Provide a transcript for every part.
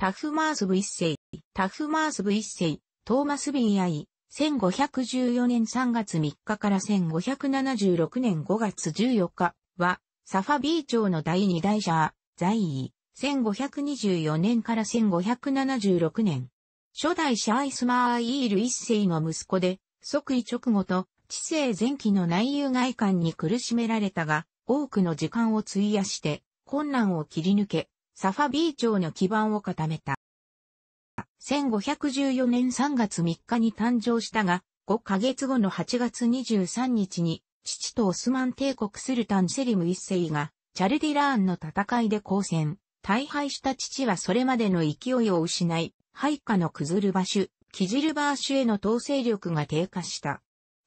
タフマースブ一世、タフマースブ一世、トーマス・ビン・アイ、1514年3月3日から1576年5月14日は、サファビー朝の第二大社、在位、1524年から1576年。初代シャイスマーイール一世の息子で、即位直後と、知性前期の内遊外観に苦しめられたが、多くの時間を費やして、困難を切り抜け、サファビー朝の基盤を固めた。1514年3月3日に誕生したが、5ヶ月後の8月23日に、父とオスマン帝国スルタンセリム一世が、チャルディラーンの戦いで交戦。大敗した父はそれまでの勢いを失い、配下のクズルバシュ、キジルバーシュへの統制力が低下した。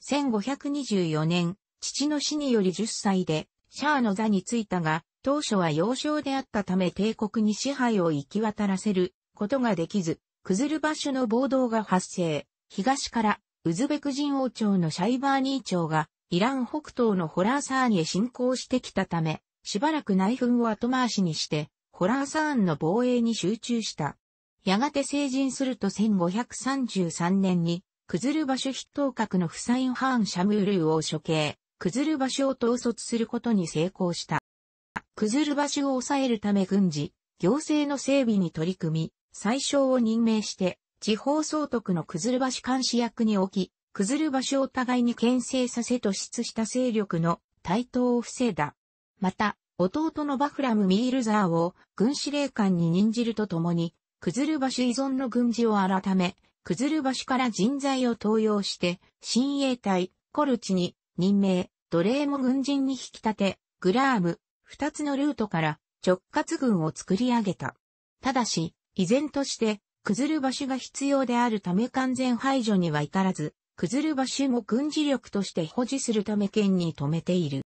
1524年、父の死により10歳で、シャアの座に着いたが、当初は幼少であったため帝国に支配を行き渡らせることができず、クズルバシュの暴動が発生、東からウズベク人王朝のシャイバーニー朝がイラン北東のホラーサーンへ侵攻してきたため、しばらく内紛を後回しにして、ホラーサーンの防衛に集中した。やがて成人すると1533年に、クズルバシュ筆頭格のフサイン・ハーン・シャムールーを処刑、クズルバシュを統率することに成功した。崩る場所を抑えるため軍事、行政の整備に取り組み、最小を任命して、地方総督の崩る場所監視役に置き、崩る場所を互いに牽制させ突出した勢力の台頭を防いだ。また、弟のバフラム・ミールザーを軍司令官に任じるとともに、崩る場所依存の軍事を改め、崩る場所から人材を登用して、親衛隊、コルチに任命、奴隷も軍人に引き立て、グラーム、二つのルートから直轄軍を作り上げた。ただし、依然として、崩る場所が必要であるため完全排除には至らず、崩る場所も軍事力として保持するため県に止めている。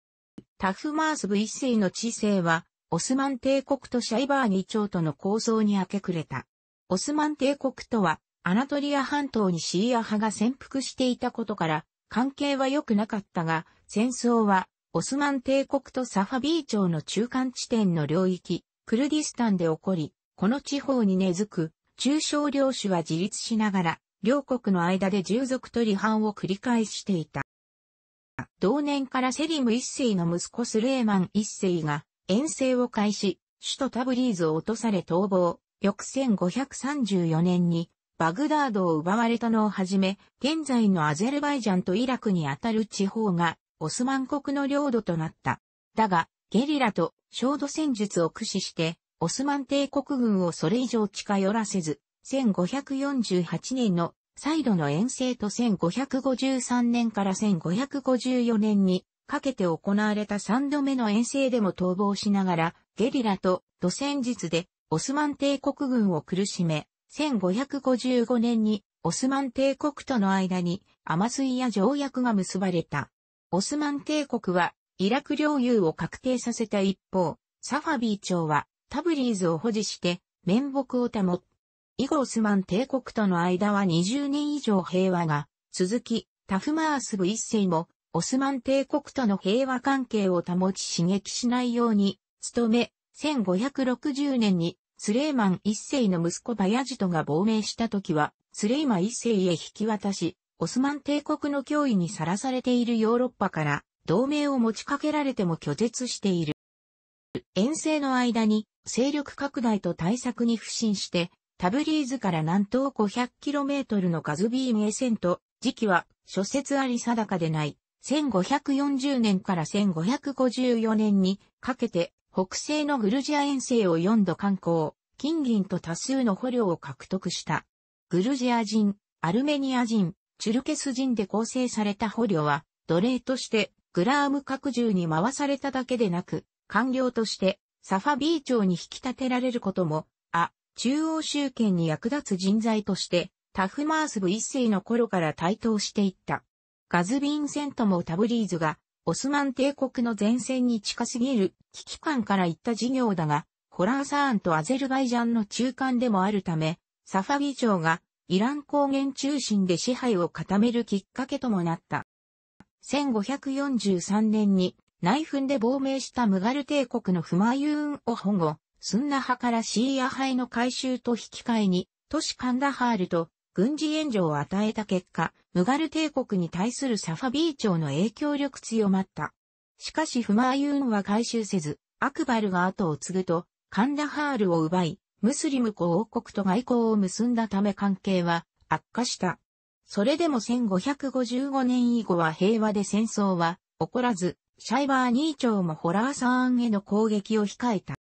タフマース部一世の知性は、オスマン帝国とシャイバーニ朝との構想に明け暮れた。オスマン帝国とは、アナトリア半島にシーア派が潜伏していたことから、関係は良くなかったが、戦争はオスマン帝国とサファビー朝の中間地点の領域、クルディスタンで起こり、この地方に根付く、中小領主は自立しながら、両国の間で従属と離反を繰り返していた。同年からセリム一世の息子スレーマン一世が遠征を開始、首都タブリーズを落とされ逃亡、翌1534年にバグダードを奪われたのをはじめ、現在のアゼルバイジャンとイラクにあたる地方がオスマン国の領土となった。だが、ゲリラと焦土戦術を駆使して、オスマン帝国軍をそれ以上近寄らせず、1548年の再度の遠征と1553年から1554年にかけて行われた3度目の遠征でも逃亡しながら、ゲリラと土戦術でオスマン帝国軍を苦しめ、1555年にオスマン帝国との間にアマスイヤ条約が結ばれた。オスマン帝国はイラク領有を確定させた一方、サファビー朝はタブリーズを保持して面目を保っ。以後オスマン帝国との間は20年以上平和が続き、タフマースブ一世もオスマン帝国との平和関係を保ち刺激しないように努め、1560年にスレイマン一世の息子バヤジトが亡命した時は、スレイマン一世へ引き渡し、オスマン帝国の脅威にさらされているヨーロッパから同盟を持ちかけられても拒絶している。遠征の間に勢力拡大と対策に不振して、タブリーズから南東 500km のガズビームへ遷と、時期は諸説あり定かでない、1540年から1554年にかけて北西のグルジア遠征を4度観光、金銀と多数の捕虜を獲得した。グルジア人、アルメニア人、チュルケス人で構成された捕虜は、奴隷としてグラーム拡充に回されただけでなく、官僚としてサファビー庁に引き立てられることも、あ、中央集権に役立つ人材として、タフマース部一世の頃から台頭していった。ガズビンセントもタブリーズが、オスマン帝国の前線に近すぎる危機感から言った事業だが、ホラーサーンとアゼルバイジャンの中間でもあるため、サファビー庁がイラン高原中心で支配を固めるきっかけともなった。1543年に内紛で亡命したムガル帝国のフマユーンを保護、スンナ派からシーア派への改修と引き換えに、都市カンダハールと軍事援助を与えた結果、ムガル帝国に対するサファビー朝の影響力強まった。しかしフマユーンは改修せず、アクバルが後を継ぐと、カンダハールを奪い、ムスリム公王国と外交を結んだため関係は悪化した。それでも1555年以後は平和で戦争は起こらず、シャイバー兄長もホラーサーンへの攻撃を控えた。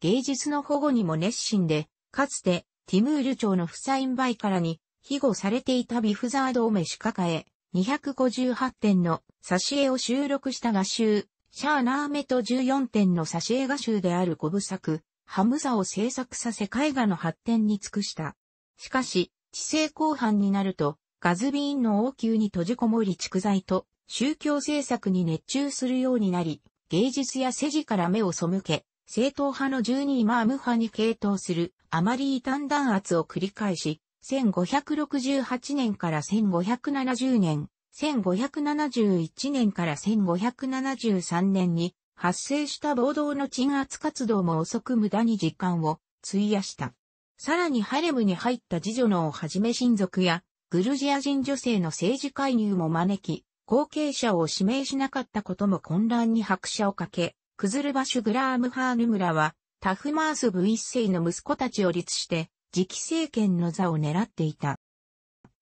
芸術の保護にも熱心で、かつてティムール長のフサインバイからに庇護されていたビフザードを召し抱え、258点の挿絵を収録した画集、シャーナーメと14点の挿絵画集である5部作、ハムザを制作させ絵画の発展に尽くした。しかし、知性後半になると、ガズビーンの王宮に閉じこもり蓄財と宗教政策に熱中するようになり、芸術や世事から目を背け、正統派の12位マーム派に傾倒するあまり異端弾圧を繰り返し、1568年から1570年、1571年から1573年に発生した暴動の鎮圧活動も遅く無駄に時間を費やした。さらにハレムに入った次女のをはじめ親族やグルジア人女性の政治介入も招き、後継者を指名しなかったことも混乱に拍車をかけ、クズルバシュ・グラームハーヌ村はタフマース・ブ一世の息子たちを立して次期政権の座を狙っていた。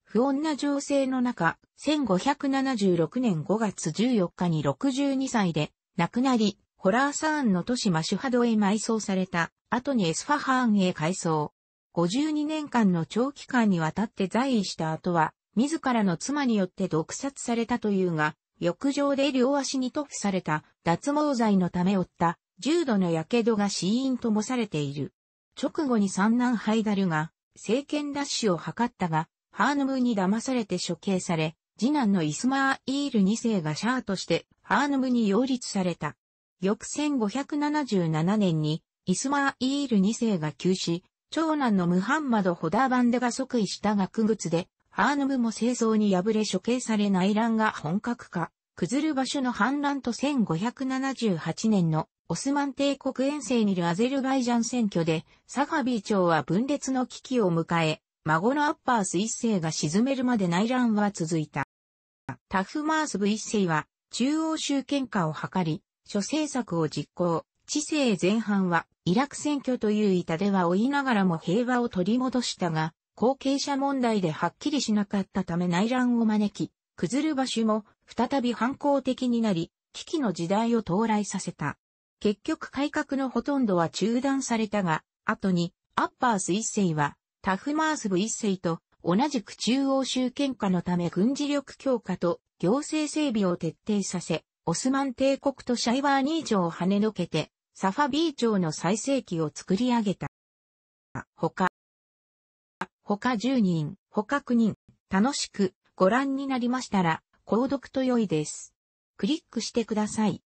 不穏な情勢の中、1576年5月14日に62歳で亡くなり、ホラーサーンの都市マシュハドへ埋葬された、後にエスファハーンへ改装。52年間の長期間にわたって在位した後は、自らの妻によって毒殺されたというが、浴場で両足に塗布された脱毛剤のため負った重度の火傷が死因ともされている。直後に三男ハイダルが政権奪取を図ったが、ハーヌムに騙されて処刑され、次男のイスマーイール2世がシャアとしてハーヌムに擁立された。翌1577年に、イスマーイール2世が急死、長男のムハンマド・ホダーバンデが即位した額靴で、ハーヌムも清掃に敗れ処刑され内乱が本格化、崩る場所の反乱と1578年のオスマン帝国遠征にいるアゼルバイジャン選挙で、サファビー朝は分裂の危機を迎え、孫のアッパース一世が沈めるまで内乱は続いた。タフマースブ一世は中央集権化を図り、諸政策を実行。知性前半は、イラク選挙という板では追いながらも平和を取り戻したが、後継者問題ではっきりしなかったため内乱を招き、崩る場所も再び反抗的になり、危機の時代を到来させた。結局改革のほとんどは中断されたが、後に、アッパース一世は、タフマース部一世と同じく中央集権化のため軍事力強化と行政整備を徹底させ、オスマン帝国とシャイワーニー城を跳ねのけて、サファビー朝の最盛期を作り上げた。他、他10人、他9人、楽しくご覧になりましたら、購読と良いです。クリックしてください。